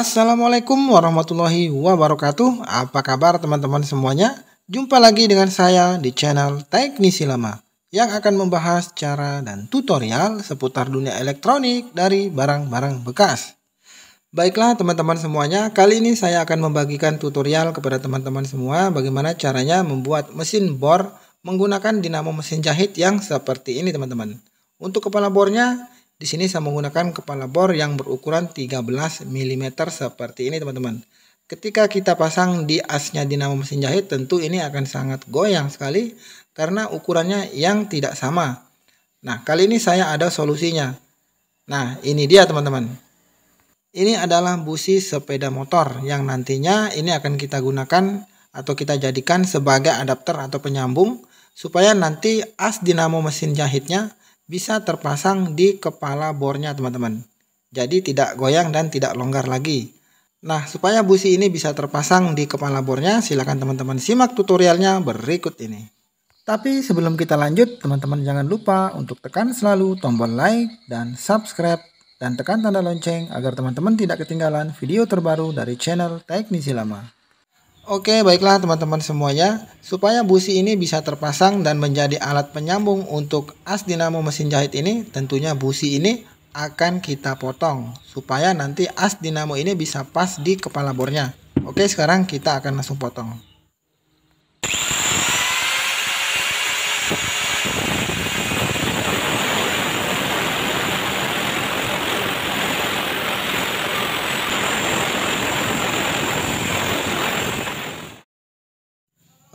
Assalamualaikum warahmatullahi wabarakatuh. Apa kabar teman-teman semuanya? Jumpa lagi dengan saya di channel Teknisi Lama yang akan membahas cara dan tutorial seputar dunia elektronik dari barang-barang bekas. Baiklah teman-teman semuanya, kali ini saya akan membagikan tutorial kepada teman-teman semua bagaimana caranya membuat mesin bor menggunakan dinamo mesin jahit yang seperti ini teman-teman. Untuk kepala bornya, di sini saya menggunakan kepala bor yang berukuran 13 mm seperti ini teman-teman. Ketika kita pasang di asnya dinamo mesin jahit tentu ini akan sangat goyang sekali karena ukurannya yang tidak sama. Nah kali ini saya ada solusinya. Nah ini dia teman-teman. Ini adalah busi sepeda motor yang nantinya ini akan kita gunakan atau kita jadikan sebagai adapter atau penyambung supaya nanti as dinamo mesin jahitnya bisa terpasang di kepala bornya teman-teman. Jadi tidak goyang dan tidak longgar lagi. Nah, supaya busi ini bisa terpasang di kepala bornya, silakan teman-teman simak tutorialnya berikut ini. Tapi sebelum kita lanjut, teman-teman jangan lupa untuk tekan selalu tombol like dan subscribe dan tekan tanda lonceng agar teman-teman tidak ketinggalan video terbaru dari channel Teknisi Lama. Oke, baiklah teman-teman semuanya. Supaya busi ini bisa terpasang dan menjadi alat penyambung untuk as dinamo mesin jahit ini, tentunya busi ini akan kita potong supaya nanti as dinamo ini bisa pas di kepala bornya. Oke, sekarang kita akan langsung potong.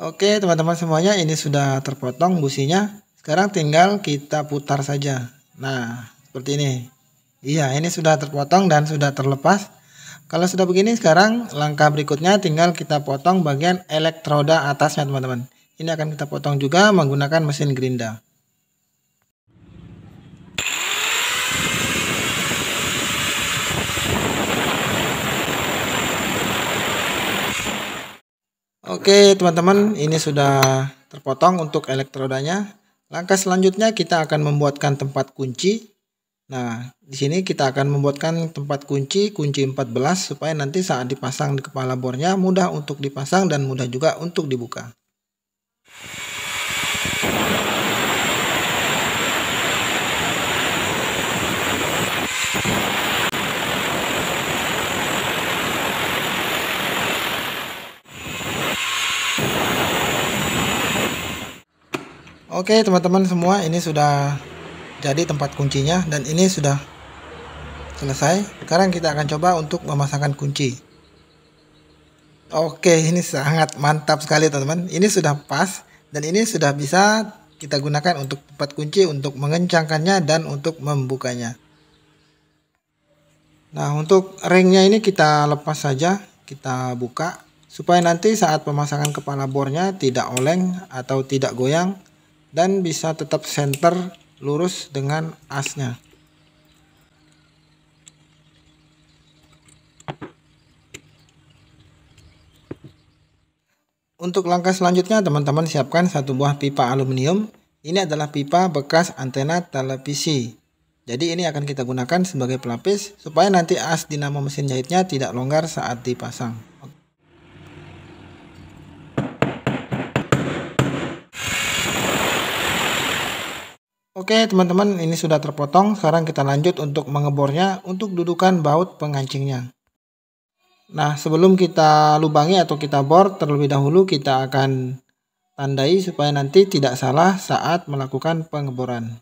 Oke teman-teman semuanya ini sudah terpotong businya. Sekarang tinggal kita putar saja. Nah seperti ini. Iya ini sudah terpotong dan sudah terlepas. Kalau sudah begini sekarang langkah berikutnya tinggal kita potong bagian elektroda atasnya teman-teman. Ini akan kita potong juga menggunakan mesin gerinda. Oke teman-teman ini sudah terpotong untuk elektrodanya. Langkah selanjutnya kita akan membuatkan tempat kunci. Nah di sini kita akan membuatkan tempat kunci kunci 14 supaya nanti saat dipasang di kepala bornya mudah untuk dipasang dan mudah juga untuk dibuka. Oke teman-teman semua ini sudah jadi tempat kuncinya dan ini sudah selesai sekarang kita akan coba untuk memasangkan kunci Oke ini sangat mantap sekali teman-teman ini sudah pas dan ini sudah bisa kita gunakan untuk tempat kunci untuk mengencangkannya dan untuk membukanya Nah untuk ringnya ini kita lepas saja kita buka supaya nanti saat pemasangan kepala bornya tidak oleng atau tidak goyang dan bisa tetap center lurus dengan asnya. Untuk langkah selanjutnya teman-teman siapkan satu buah pipa aluminium. Ini adalah pipa bekas antena televisi. Jadi ini akan kita gunakan sebagai pelapis supaya nanti as dinamo mesin jahitnya tidak longgar saat dipasang. Oke teman-teman ini sudah terpotong sekarang kita lanjut untuk mengebornya untuk dudukan baut pengancingnya. Nah sebelum kita lubangi atau kita bor terlebih dahulu kita akan tandai supaya nanti tidak salah saat melakukan pengeboran.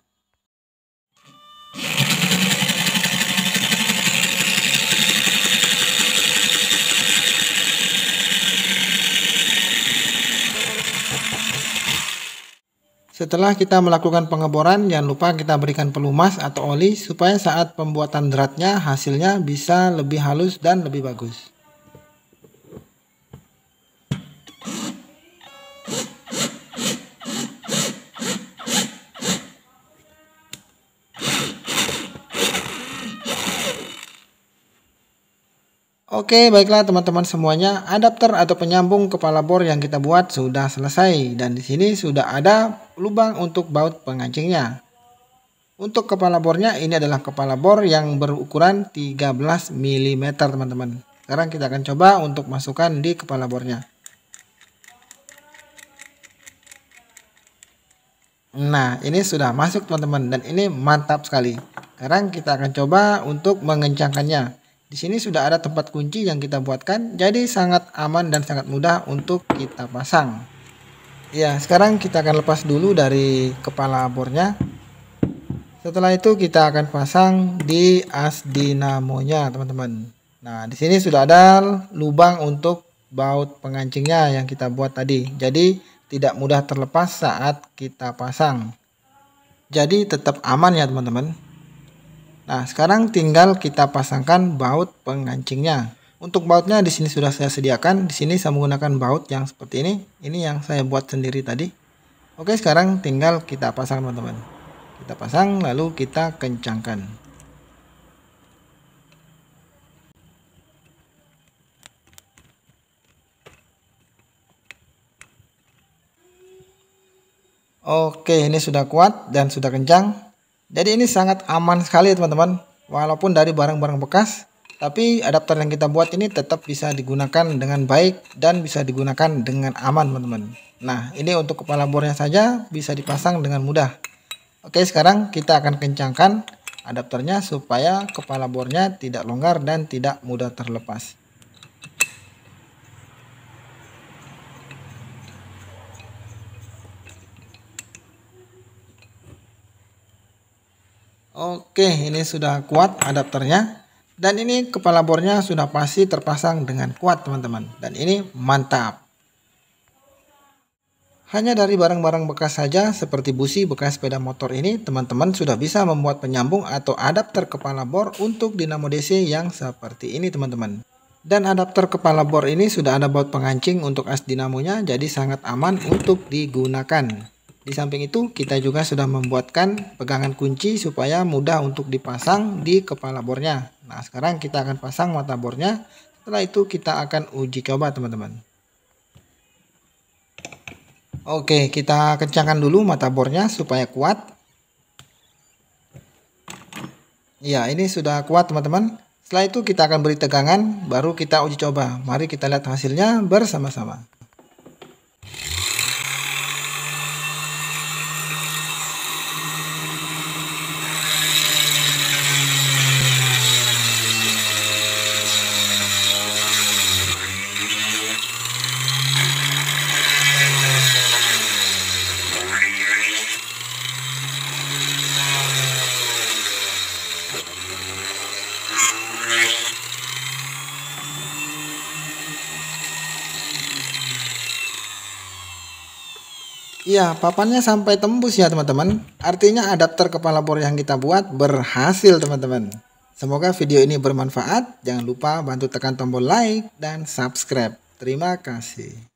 Setelah kita melakukan pengeboran, jangan lupa kita berikan pelumas atau oli supaya saat pembuatan dratnya hasilnya bisa lebih halus dan lebih bagus. Oke, baiklah teman-teman semuanya, adapter atau penyambung kepala bor yang kita buat sudah selesai dan di sini sudah ada lubang untuk baut pengancingnya. Untuk kepala bornya ini adalah kepala bor yang berukuran 13 mm teman-teman. Sekarang kita akan coba untuk masukkan di kepala bornya. Nah ini sudah masuk teman-teman dan ini mantap sekali. Sekarang kita akan coba untuk mengencangkannya. Di sini sudah ada tempat kunci yang kita buatkan jadi sangat aman dan sangat mudah untuk kita pasang ya sekarang kita akan lepas dulu dari kepala bornya setelah itu kita akan pasang di as dinamonya teman-teman nah di sini sudah ada lubang untuk baut pengancingnya yang kita buat tadi jadi tidak mudah terlepas saat kita pasang jadi tetap aman ya teman-teman nah sekarang tinggal kita pasangkan baut pengancingnya untuk bautnya di sini sudah saya sediakan. Di sini saya menggunakan baut yang seperti ini. Ini yang saya buat sendiri tadi. Oke, sekarang tinggal kita pasang, teman-teman. Kita pasang lalu kita kencangkan. Oke, ini sudah kuat dan sudah kencang. Jadi ini sangat aman sekali, teman-teman. Walaupun dari barang-barang bekas, tapi adaptor yang kita buat ini tetap bisa digunakan dengan baik dan bisa digunakan dengan aman teman-teman nah ini untuk kepala bornya saja bisa dipasang dengan mudah oke sekarang kita akan kencangkan adaptornya supaya kepala bornya tidak longgar dan tidak mudah terlepas Oke, ini sudah kuat adaptornya. Dan ini kepala bornya sudah pasti terpasang dengan kuat teman-teman. Dan ini mantap. Hanya dari barang-barang bekas saja seperti busi bekas sepeda motor ini teman-teman sudah bisa membuat penyambung atau adapter kepala bor untuk dinamo DC yang seperti ini teman-teman. Dan adapter kepala bor ini sudah ada baut pengancing untuk as dinamonya jadi sangat aman untuk digunakan. Di samping itu, kita juga sudah membuatkan pegangan kunci supaya mudah untuk dipasang di kepala bornya. Nah, sekarang kita akan pasang mata bornya. Setelah itu kita akan uji coba, teman-teman. Oke, kita kencangkan dulu mata bornya supaya kuat. Ya, ini sudah kuat teman-teman. Setelah itu kita akan beri tegangan, baru kita uji coba. Mari kita lihat hasilnya bersama-sama. Ya, papannya sampai tembus ya teman-teman. Artinya adapter kepala bor yang kita buat berhasil teman-teman. Semoga video ini bermanfaat. Jangan lupa bantu tekan tombol like dan subscribe. Terima kasih.